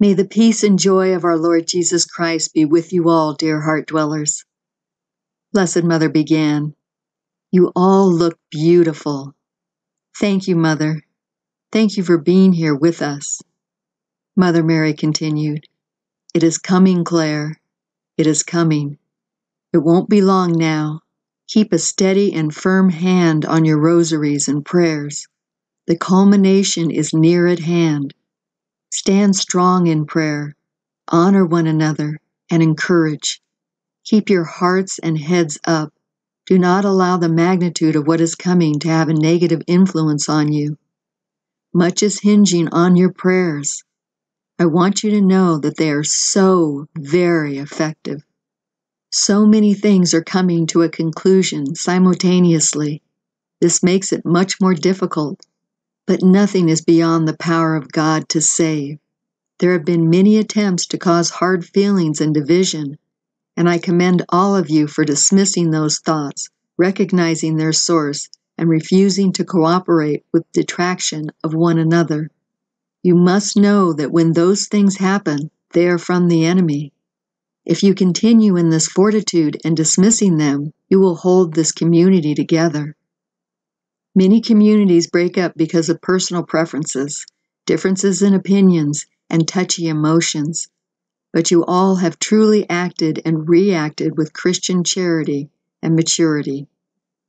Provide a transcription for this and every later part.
May the peace and joy of our Lord Jesus Christ be with you all, dear heart dwellers. Blessed Mother began, You all look beautiful. Thank you, Mother. Thank you for being here with us. Mother Mary continued, It is coming, Claire. It is coming. It won't be long now. Keep a steady and firm hand on your rosaries and prayers. The culmination is near at hand. Stand strong in prayer, honor one another, and encourage. Keep your hearts and heads up. Do not allow the magnitude of what is coming to have a negative influence on you. Much is hinging on your prayers. I want you to know that they are so very effective. So many things are coming to a conclusion simultaneously. This makes it much more difficult but nothing is beyond the power of God to save. There have been many attempts to cause hard feelings and division, and I commend all of you for dismissing those thoughts, recognizing their source, and refusing to cooperate with detraction of one another. You must know that when those things happen, they are from the enemy. If you continue in this fortitude and dismissing them, you will hold this community together. Many communities break up because of personal preferences, differences in opinions, and touchy emotions. But you all have truly acted and reacted with Christian charity and maturity.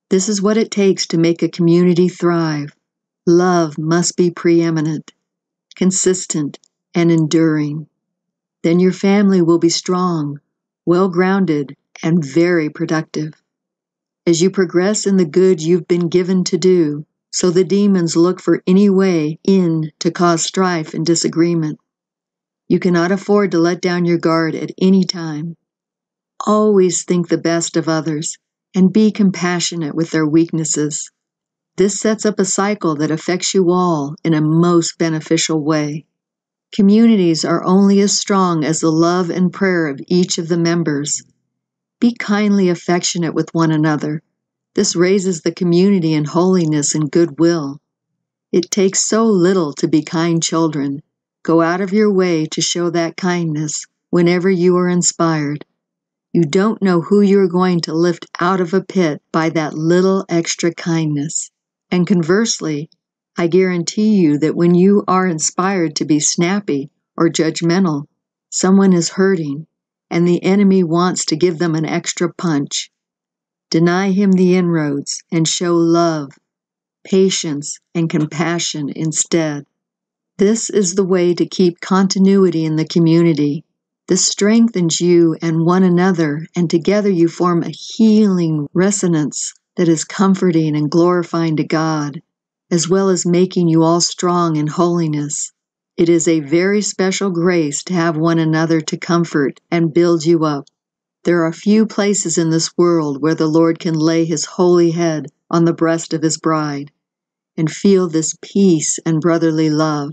This is what it takes to make a community thrive. Love must be preeminent, consistent, and enduring. Then your family will be strong, well grounded, and very productive as you progress in the good you've been given to do. So the demons look for any way in to cause strife and disagreement. You cannot afford to let down your guard at any time. Always think the best of others and be compassionate with their weaknesses. This sets up a cycle that affects you all in a most beneficial way. Communities are only as strong as the love and prayer of each of the members. Be kindly affectionate with one another this raises the community in holiness and goodwill. It takes so little to be kind children. Go out of your way to show that kindness whenever you are inspired. You don't know who you are going to lift out of a pit by that little extra kindness. And conversely, I guarantee you that when you are inspired to be snappy or judgmental, someone is hurting and the enemy wants to give them an extra punch. Deny him the inroads and show love, patience, and compassion instead. This is the way to keep continuity in the community. This strengthens you and one another, and together you form a healing resonance that is comforting and glorifying to God, as well as making you all strong in holiness. It is a very special grace to have one another to comfort and build you up. There are few places in this world where the Lord can lay his holy head on the breast of his bride and feel this peace and brotherly love.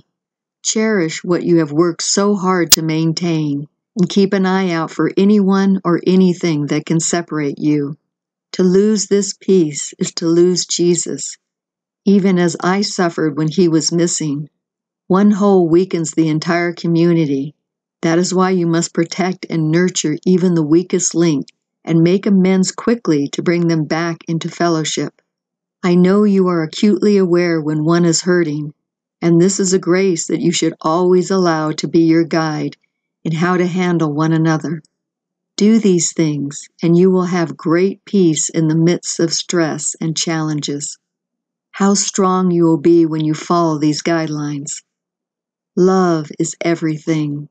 Cherish what you have worked so hard to maintain and keep an eye out for anyone or anything that can separate you. To lose this peace is to lose Jesus, even as I suffered when he was missing. One hole weakens the entire community, that is why you must protect and nurture even the weakest link and make amends quickly to bring them back into fellowship. I know you are acutely aware when one is hurting, and this is a grace that you should always allow to be your guide in how to handle one another. Do these things, and you will have great peace in the midst of stress and challenges. How strong you will be when you follow these guidelines. Love is everything.